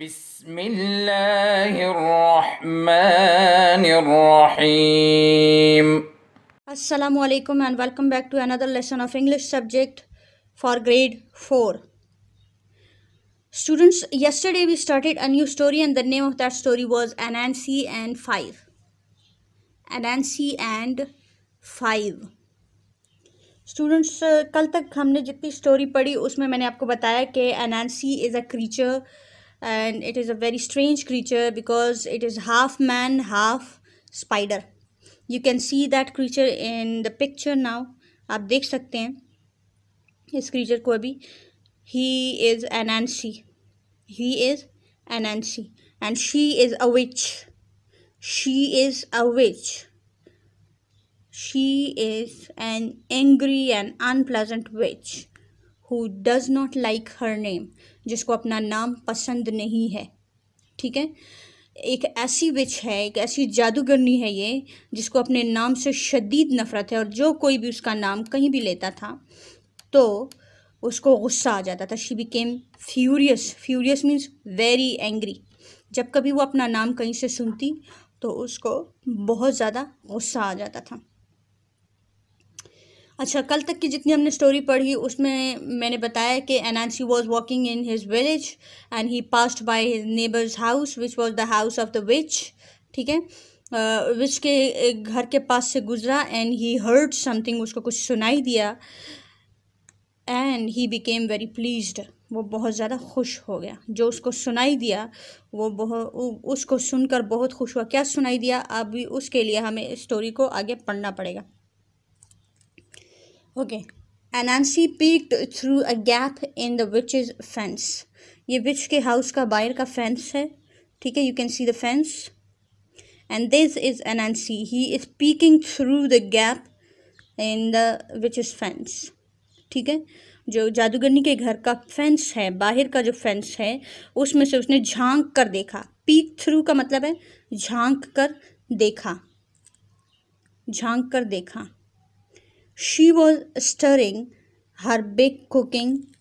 بسم الله الرحمن الرحيم السلام alaikum and welcome back to another lesson of English subject for grade 4. Students, yesterday we started a new story and the name of that story was Anansi and Five. Anansi and Five. Students, uh, कल तक हमने जितनी story पढ़ी उसमें मैंने आपको बताया कि Anansi is a creature and it is a very strange creature because it is half man half spider you can see that creature in the picture now आप देख सकते हैं इस creature को अभी he is an he is an and she is a witch she is a witch she is an angry and unpleasant witch who does not like her name जिसको अपना नाम पसंद नहीं है ठीक है एक ऐसी विच है एक ऐसी जादूगरनी है ये जिसको अपने नाम से शदीद नफ़रत है और जो कोई भी उसका नाम कहीं भी लेता था तो उसको गुस्सा आ जाता था she became furious furious means very angry जब कभी वो अपना नाम कहीं से सुनती तो उसको बहुत ज़्यादा गुस्सा आ जाता था अच्छा कल तक की जितनी हमने स्टोरी पढ़ी उसमें मैंने बताया कि she was walking in his village and he passed by his neighbours house which was the house of the witch ठीक है विच के घर के पास से गुजरा एंड ही हर्ड समथिंग उसको कुछ सुनाई दिया and he became very pleased वो बहुत ज़्यादा खुश हो गया जो उसको सुनाई दिया वो बहुत उसको सुनकर बहुत खुश हुआ क्या सुनाई दिया अभी उसके लिए हमें स्टोरी को आगे पढ़ना पड़ेगा okay Anansi peeked through a gap in the इज फेंस ये विच के हाउस का बाहर का फेंस है ठीक है you can see the fence and this is Anansi he is peeking through the gap in the इज फेंस ठीक है जो जादूगरनी के घर का फेंस है बाहर का जो फेंस है उसमें से उसने झांक कर देखा पीक थ्रू का मतलब है झांक कर देखा झांक कर देखा she was stirring her big cooking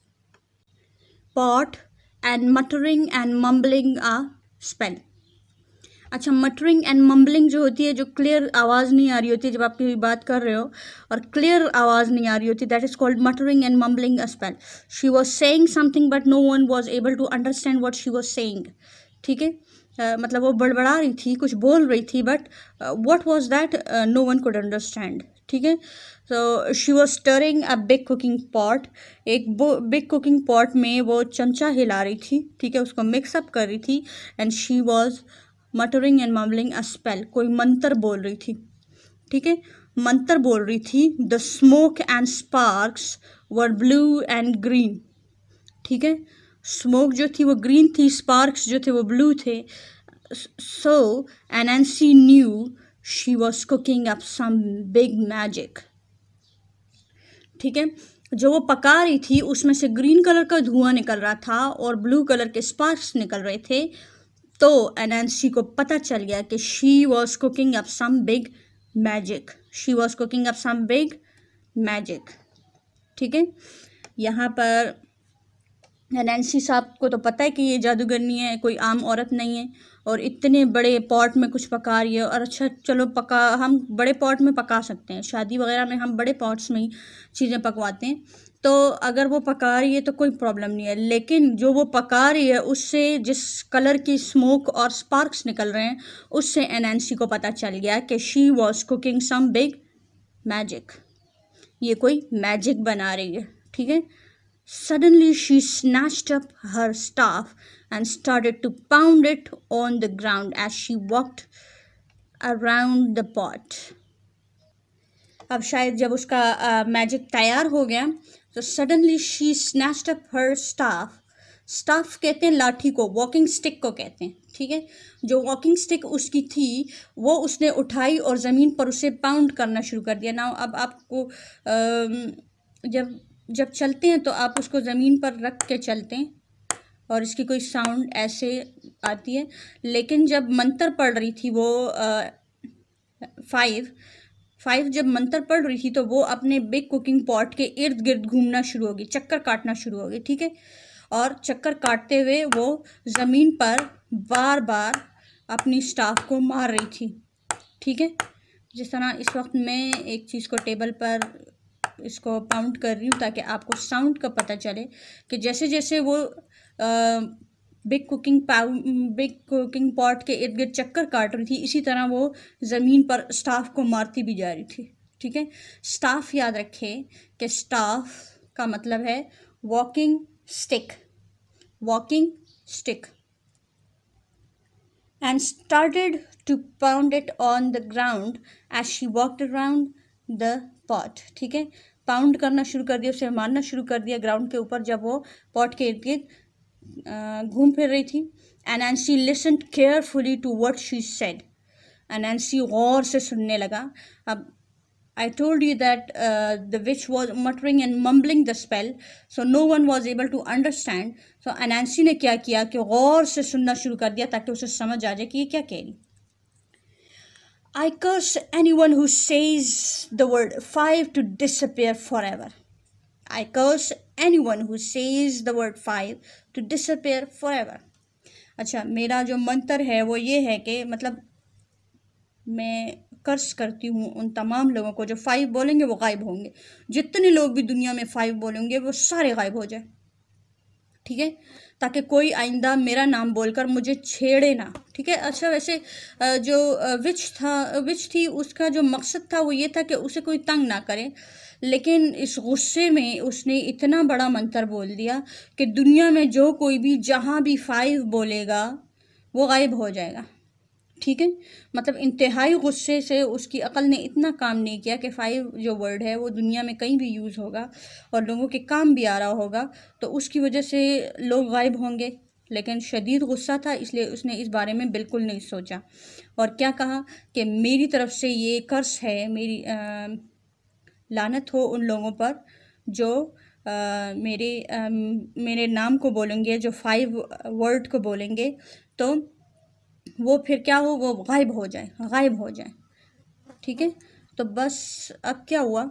pot and muttering and mumbling a spell अच्छा मटरिंग एंड मम्बलिंग जो होती है जो क्लियर आवाज़ नहीं आ रही होती जब आप कोई बात कर रहे हो और क्लियर आवाज़ नहीं आ रही होती that is called muttering and mumbling a spell she was saying something but no one was able to understand what she was saying ठीक है मतलब वो बड़बड़ा रही थी कुछ बोल रही थी but what was that no one could understand ठीक है so she was stirring a big cooking pot एक बिग कुकिंग पॉट में वो चमचा हिला रही थी ठीक है उसको मिक्सअप कर रही थी and she was muttering and mumbling a spell कोई मंत्र बोल रही थी ठीक है मंत्र बोल रही थी the smoke and sparks were blue and green ठीक है स्मोक जो थी वो ग्रीन थी स्पार्क्स जो थे वो ब्लू थे so Anansi knew she was cooking up some big magic ठीक है जो वो पका रही थी उसमें से ग्रीन कलर का धुआं निकल रहा था और ब्लू कलर के स्पार्क्स निकल रहे थे तो एनएनसी को पता चल गया कि she was cooking up some big magic she was cooking up some big magic ठीक है यहाँ पर एनसी साहब को तो पता है कि ये जादूगरनी है कोई आम औरत नहीं है और इतने बड़े पॉट में कुछ पका रही है और अच्छा चलो पका हम बड़े पॉट में पका सकते हैं शादी वगैरह में हम बड़े पॉट्स में ही चीज़ें पकवाते हैं तो अगर वो पका रही है तो कोई प्रॉब्लम नहीं है लेकिन जो वो पका रही है उससे जिस कलर की स्मोक और स्पार्क्स निकल रहे हैं उससे एनएनसी को पता चल गया कि she was cooking some big magic ये कोई मैजिक बना रही है ठीक है suddenly she snatched up her staff and started to pound it on the ground as she walked around the pot. अब शायद जब उसका मैजिक uh, तैयार हो गया तो suddenly she snatched up her staff staff कहते हैं लाठी को वॉकिंग स्टिक को कहते हैं ठीक है जो वॉकिंग स्टिक उसकी थी वो उसने उठाई और ज़मीन पर उसे पाउंड करना शुरू कर दिया ना अब आपको जब जब चलते हैं तो आप उसको ज़मीन पर रख के चलते हैं और इसकी कोई साउंड ऐसे आती है लेकिन जब मंत्र पढ़ रही थी वो फाइव फाइव जब मंत्र पढ़ रही थी तो वो अपने बिग कुकिंग पॉट के इर्द गिर्द घूमना शुरू होगी चक्कर काटना शुरू होगी ठीक है और चक्कर काटते हुए वो ज़मीन पर बार बार अपनी स्टाफ को मार रही थी ठीक है जिस तरह इस वक्त मैं एक चीज़ को टेबल पर इसको पाउंड कर रही हूँ ताकि आपको साउंड का पता चले कि जैसे जैसे वो big cooking pot big cooking pot के इर्द गिर्द चक्कर काट रही थी इसी तरह वो ज़मीन पर स्टाफ को मारती भी जा रही थी ठीक है स्टाफ याद रखें कि स्टाफ का मतलब है walking stick walking stick and started to pound it on the ground as she walked around the pot ठीक है पाउंड करना शुरू कर दिया उसे मारना शुरू कर दिया ग्राउंड के ऊपर जब वो पॉट के इर्द गिर्द घूम फिर रही थी एंड एंड सी listen carefully to what she said एंड एंड सी गौर से सुनने लगा अब I told you that uh, the witch was muttering and mumbling the spell, so no one was able to understand. So Anansi ने क्या किया कि गौर से सुनना शुरू कर दिया ताकि उसे समझ आ जाए कि ये क्या कह रही I curse anyone who says the word five to disappear forever. I curse anyone who says the word five to disappear forever. अच्छा मेरा जो मंत्र है वो ये है कि मतलब मैं कर्स करती हूँ उन तमाम लोगों को जो फाइव बोलेंगे वो गायब होंगे जितने लोग भी दुनिया में फाइव बोलेंगे वो सारे गायब हो जाए ठीक है ताकि कोई आइंदा मेरा नाम बोलकर मुझे छेड़े ना ठीक है अच्छा वैसे जो विच था विच थी उसका जो मकसद था वो ये था कि उसे कोई तंग ना करे लेकिन इस गुस्से में उसने इतना बड़ा मंत्र बोल दिया कि दुनिया में जो कोई भी जहाँ भी फाइव बोलेगा वो गायब हो जाएगा ठीक है मतलब इंतहाई गुस्से से उसकी अकल ने इतना काम नहीं किया कि फ़ाइव जो वर्ड है वो दुनिया में कहीं भी यूज़ होगा और लोगों के काम भी आ रहा होगा तो उसकी वजह से लोग गायब होंगे लेकिन शदीद गुस्सा था इसलिए उसने इस बारे में बिल्कुल नहीं सोचा और क्या कहा कि मेरी तरफ से ये कर्ज है मेरी आ, लानत हो उन लोगों पर जो आ, मेरे आ, मेरे नाम को बोलेंगे जो फाइव वर्ड को बोलेंगे तो वो फिर क्या हो वो गायब हो जाए गायब हो जाए ठीक है तो बस अब क्या हुआ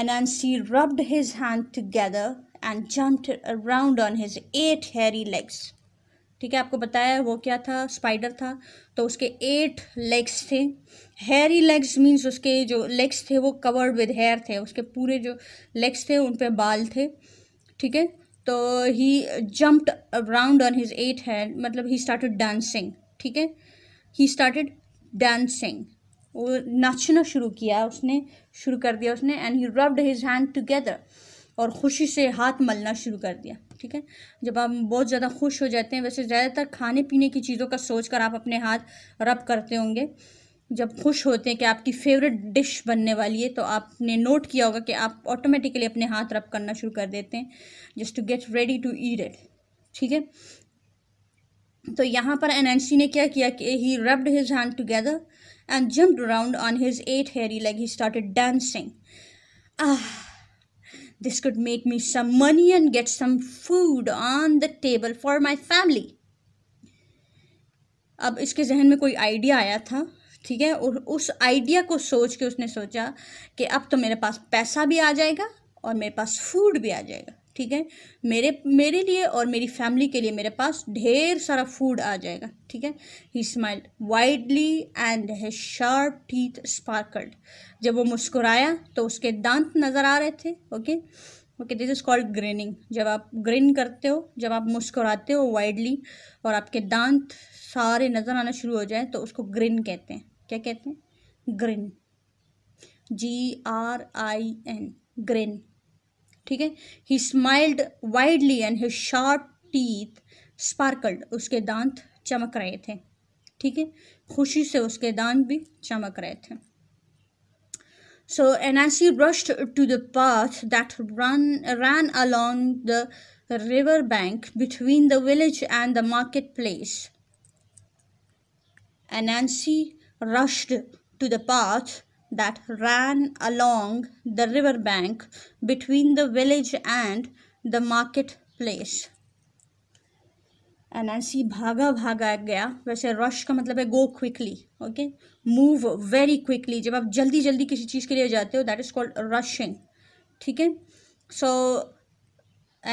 Anansi rubbed his hand together and jumped around on his eight hairy legs ठीक है आपको बताया वो क्या था स्पाइडर था तो उसके एट लेग्स थे हेरी लेग्स मीन्स उसके जो लेग्स थे वो कवर्ड विद हेयर थे उसके पूरे जो लेग्स थे उन पर बाल थे ठीक है तो he jumped around on his eight hair मतलब ही स्टार्टेड डांसिंग ठीक है ही स्टार्टेड डांसिंग वो नाचना शुरू किया उसने शुरू कर दिया उसने and he rubbed his hand together और ख़ुशी से हाथ मलना शुरू कर दिया ठीक है जब आप बहुत ज़्यादा खुश हो जाते हैं वैसे ज़्यादातर खाने पीने की चीज़ों का सोच कर आप अपने हाथ रब करते होंगे जब खुश होते हैं कि आपकी फेवरेट डिश बनने वाली है तो आपने नोट किया होगा कि आप ऑटोमेटिकली अपने हाथ रब करना शुरू कर देते हैं just to get ready to eat it ठीक है तो यहाँ पर एनएनसी ने क्या किया कि he rubbed his hand together and jumped around on his eight hairy leg he started dancing ah this could make me some money and get some food on the table for my family अब इसके जहन में कोई idea आया था ठीक है और उस आइडिया को सोच के उसने सोचा कि अब तो मेरे पास पैसा भी आ जाएगा और मेरे पास फूड भी आ जाएगा ठीक है मेरे मेरे लिए और मेरी फैमिली के लिए मेरे पास ढेर सारा फूड आ जाएगा ठीक है he smiled widely and his sharp teeth sparkled जब वो मुस्कुराया तो उसके दांत नज़र आ रहे थे okay okay this is called grinning जब आप ग्रिन करते हो जब आप मुस्कुराते हो वाइडली और आपके दांत सारे नज़र आना शुरू हो जाए तो उसको ग्रिन कहते हैं क्या कहते हैं grin G R I N grin ठीक है he smiled widely and his sharp teeth sparkled उसके दांत चमक रहे थे ठीक है खुशी से उसके दांत भी चमक रहे थे so Anansi brushed to the path that ran ran along the river bank between the village and the market place Anansi rushed to the path that ran along the river bank between the village and the marketplace. Anansi भागा भागा गया वैसे rush का मतलब है go quickly okay move very quickly जब आप जल्दी जल्दी किसी चीज़ के लिए जाते हो दैट इज़ कॉल्ड रशिंग ठीक है so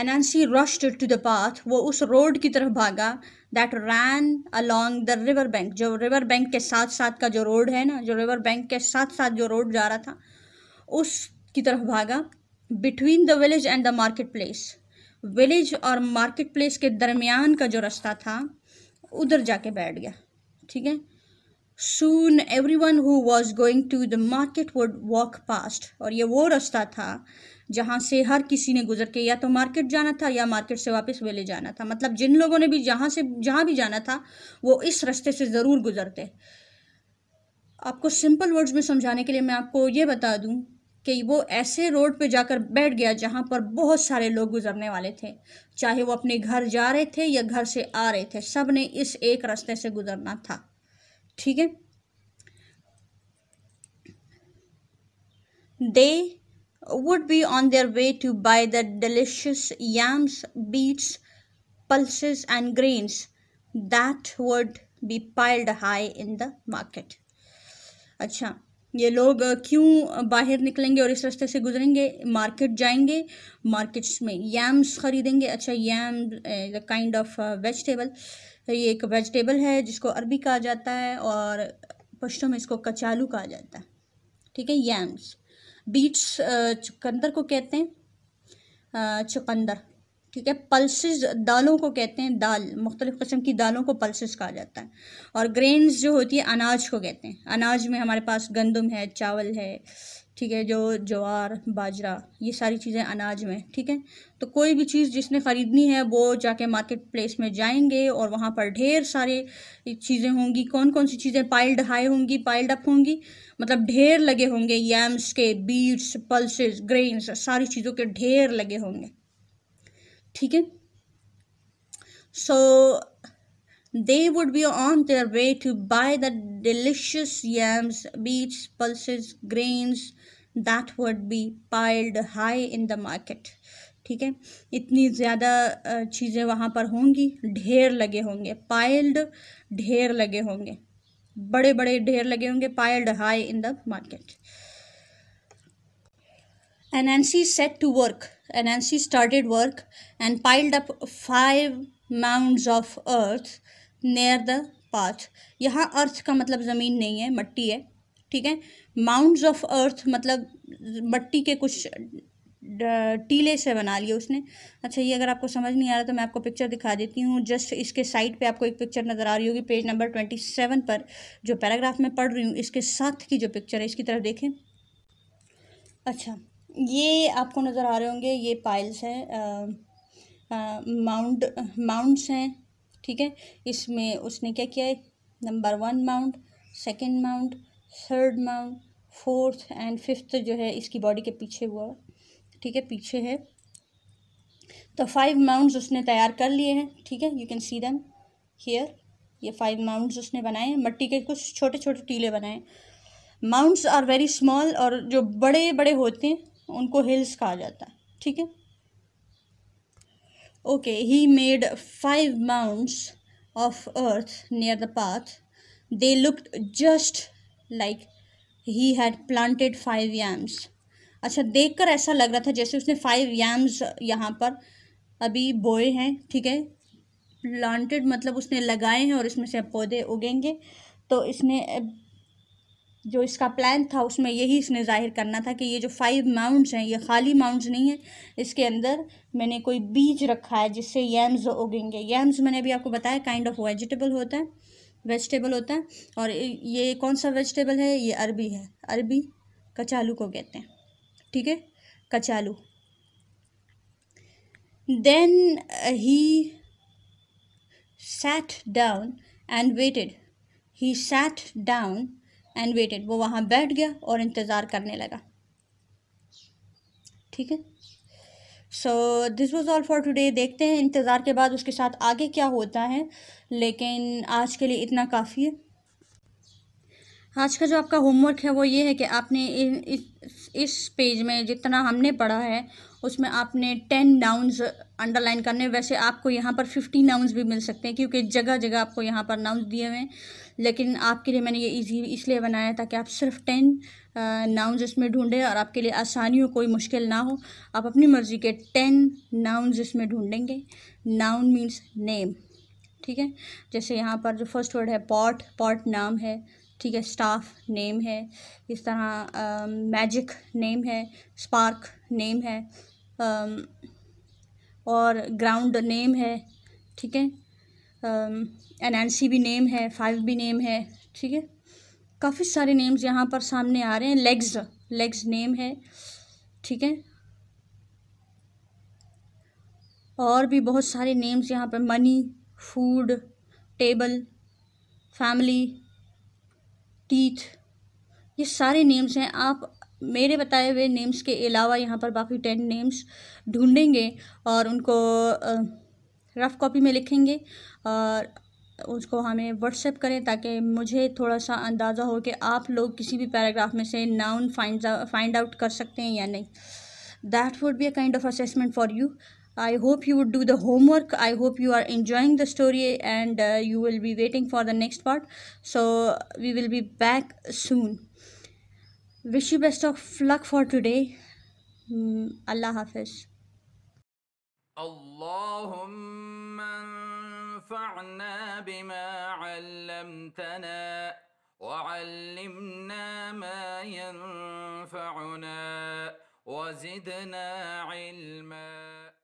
Anansi rushed to the path वो उस रोड की तरफ भागा that ran along the river bank जो रिवर बैंक के साथ साथ का जो रोड है ना जो रिवर बैंक के साथ साथ जो रोड जा रहा था उस की तरफ भागा between the village and the market place village और मार्केट प्लेस के दरमियान का जो रास्ता था उधर जाके बैठ गया ठीक है soon everyone who was going to the market would walk past और ये वो रास्ता था जहाँ से हर किसी ने गुजर के या तो मार्केट जाना था या मार्केट से वापस वेले जाना था मतलब जिन लोगों ने भी जहाँ से जहाँ भी जाना था वो इस रास्ते से ज़रूर गुजरते आपको सिंपल वर्ड्स में समझाने के लिए मैं आपको ये बता दूँ कि वो ऐसे रोड पे जाकर बैठ गया जहाँ पर बहुत सारे लोग गुजरने वाले थे चाहे वो अपने घर जा रहे थे या घर से आ रहे थे सब ने इस एक रास्ते से गुजरना था ठीक है they would be on their way to buy the delicious yams beets pulses and grains that would be piled high in the market अच्छा ये लोग क्यों बाहर निकलेंगे और इस रास्ते से गुजरेंगे मार्केट जाएंगे मार्केट्स में यम्स खरीदेंगे अच्छा yams the kind of vegetable तो ये एक वेजिटेबल है जिसको अरबी कहा जाता है और पश्तो में इसको कचालू कहा जाता है ठीक है यम्स बीट्स चुकंदर को कहते हैं चुकंदर ठीक है पल्सेस दालों को कहते हैं दाल मुख्तलिफ़ किस्म की दालों को पल्सेस कहा जाता है और ग्रेन्स जो होती है अनाज को कहते हैं अनाज में हमारे पास गंदम है चावल है ठीक है जो ज्वार बाजरा ये सारी चीज़ें अनाज में ठीक है तो कोई भी चीज़ जिसने ख़रीदनी है वो जाके मार्केट प्लेस में जाएंगे और वहाँ पर ढेर सारे चीज़ें होंगी कौन कौन सी चीज़ें पाइल्ड हाई होंगी पाइल्ड अप होंगी मतलब ढेर लगे होंगे यम्स के बीट्स पल्सेस ग्रेन्स सारी चीज़ों के ढेर लगे होंगे ठीक है so they would be on their way to buy the delicious yams beets pulses, grains that would be piled high in the market ठीक है इतनी ज़्यादा चीज़ें वहाँ पर होंगी ढेर लगे होंगे पाइल्ड ढेर लगे होंगे बड़े बड़े ढेर लगे होंगे piled high in the market Anansi set to work Anansi started work and piled up five mount of earth near the path यहाँ अर्थ का मतलब ज़मीन नहीं है मट्टी है ठीक है माउंट्स ऑफ अर्थ मतलब मट्टी के कुछ टीले से बना लिए उसने अच्छा ये अगर आपको समझ नहीं आ रहा तो मैं आपको पिक्चर दिखा देती हूँ जस्ट इसके साइड पे आपको एक पिक्चर नज़र आ रही होगी पेज नंबर ट्वेंटी सेवन पर जो पैराग्राफ में पढ़ रही हूँ इसके साथ की जो पिक्चर है इसकी तरफ देखें अच्छा ये आपको नज़र आ रहे होंगे ये पाइल्स हैं माउंट माउंट्स हैं ठीक है इसमें उसने क्या किया है number one mount second mount third hmm fourth and fifth जो है इसकी बॉडी के पीछे हुआ ठीक है पीछे है तो फाइव माउंट्स उसने तैयार कर लिए हैं ठीक है यू कैन सी दम हियर ये फाइव माउंट्स उसने बनाए हैं मट्टी के कुछ छोटे छोटे टीले बनाए माउंट्स आर वेरी स्मॉल और जो बड़े बड़े होते हैं उनको हिल्स कहा जाता है ठीक है okay he made five mounts of earth near the path they look just like he had planted five yams अच्छा देखकर ऐसा लग रहा था जैसे उसने फाइव याम्स यहाँ पर अभी बोए हैं ठीक है प्लांटेड मतलब उसने लगाए हैं और इसमें से पौधे उगेंगे तो इसने जो इसका प्लान था उसमें यही इसने जाहिर करना था कि ये जो फाइव माउंट्स हैं ये खाली माउंट्स नहीं हैं इसके अंदर मैंने कोई बीज रखा है जिससे यम्स उगेंगे यम्स मैंने अभी आपको बताया काइंड ऑफ वेजिटेबल होता है वेजिटेबल होता है और ये कौन सा वेजिटेबल है ये अरबी है अरबी कचालू को कहते हैं ठीक है कचालू then he sat down and waited he sat down and waited वो वहाँ बैठ गया और इंतज़ार करने लगा ठीक है so this was all for today देखते हैं इंतज़ार के बाद उसके साथ आगे क्या होता है लेकिन आज के लिए इतना काफ़ी है आज का जो आपका होमवर्क है वो ये है कि आपने इस इस पेज में जितना हमने पढ़ा है उसमें आपने टेन नाउन्स अंडरलाइन करने वैसे आपको यहाँ पर फिफ्टी नाउन्स भी मिल सकते हैं क्योंकि जगह जगह आपको यहाँ पर नाउन्स दिए हुए हैं लेकिन आपके लिए मैंने ये इजी इसलिए बनाया ताकि आप सिर्फ टेन नाउन्स इसमें ढूंढें और आपके लिए आसानी हो कोई मुश्किल ना हो आप अपनी मर्ज़ी के टेन नाउन्स इसमें ढूँढेंगे नाउन मीन्स नेम ठीक है जैसे यहाँ पर जो फर्स्ट वर्ड है पॉट पॉट नाम है ठीक है स्टाफ नेम है इस तरह मैजिक नेम है स्पार्क नेम है और ग्राउंड नेम है ठीक है एन एन सी भी नेम है फाइव भी नेम है ठीक है काफ़ी सारे नेम्स यहाँ पर सामने आ रहे हैं लेग्स लेग्स नेम है ठीक है और भी बहुत सारे नेम्स यहाँ पर money food table family teeth ये सारे नेम्स हैं आप मेरे बताए हुए नेम्स के अलावा यहाँ पर बाकी टेन नेम्स ढूंढेंगे और उनको रफ़ कॉपी में लिखेंगे और उसको हमें व्हाट्सएप करें ताकि मुझे थोड़ा सा अंदाज़ा हो कि आप लोग किसी भी पैराग्राफ में से नाउन फाइंड फाइंड आउट कर सकते हैं या नहीं that would be a kind of assessment for you I hope you would do the homework. I hope you are enjoying the story and uh, you will be waiting for the next part. So we will be back soon. Wish you best of luck for today. Mm, Allah Hafiz. اللهم انفعنا بما علمتنا ma ما ينفعنا